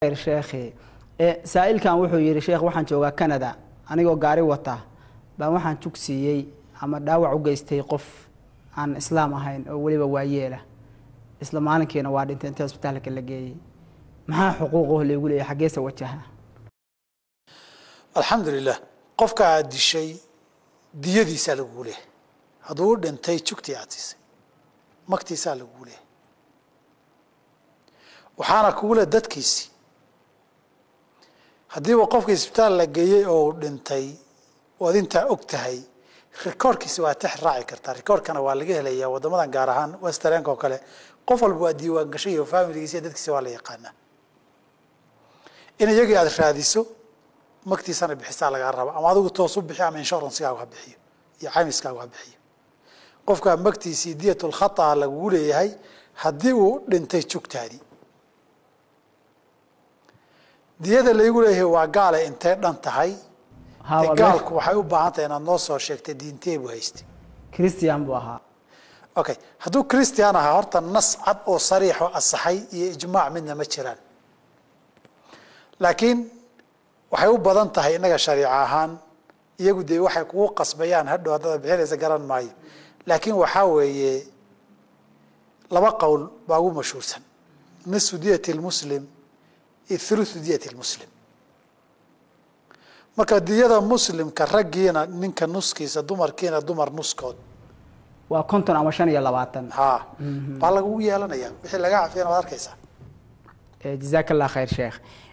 E, saa'ilkan wuxuu yidhi sheekh waxaan joogaa canada anigoo gaari wata baan waxaan jugsiiyey ama dhaawac u geystay qof aan islaam ahayn oo weliba waa yeela isla maalinkiina waa dhintay inta isbitaalka la geeyey maxaa xuquuqaho laygu leeyahy xaggeese wajaha alxamdulilah qofka aad dishay diyadiisaa lagugu leehay hadduu dhintay jugtii aad siisay magtiisaa lagugu leehay waxaana kugule dadkiisii haddiiba qofka isbitaal la geeyey oo uu dhintay oad intaa og tahay rikoorkiisa waa tax raaci kartaa rikoorkana waa laga helayaa waddamadan gaar ahaan westerlank oo kale qof walba waa diiwaan gashay iyo familigiisa iyo dadkiisa waa la yaqaanaa in iyagii aada raadiso magtiisana bixisaa lagaa raba ama adigu toos u bixi ama inshuranskaagu ha bixiyo iyo caymiskaagu ha bixiyo qofkaa magtiisii diyatulkhataa lagugu leeyahay haddii uu dhintay jugtaadii diyada laygu leeyahay waa gaale intay dhan tahay de gaalku waxay u baahan tahay inaad noo soo sheegtay diintee buu haystay christian buu ahaa okay hadduu christian ahaa horta nas cad oo sariixoo asaxay iyo ijmaac midna ma jiraan laakiin waxay u badan tahay innaga shariico ahaan iyagu dee waxay kugu qasbayaan hadhow haddaad bixinaysa garan maayo laakiin waxaa weeye laba qowl baa ugu mashhuursan nisfu diyati lmuslim iyo thuluthu diyati lmuslim marka diyada muslimka raggiina ninka nuskiisa dumarkiina dumar nuskood waa konton ama shan iyo labaatan ha mhm. baa lagu yeelanaya wixii laga cafiyana waad arkaysaa eh, jazaak allah khayr sheekh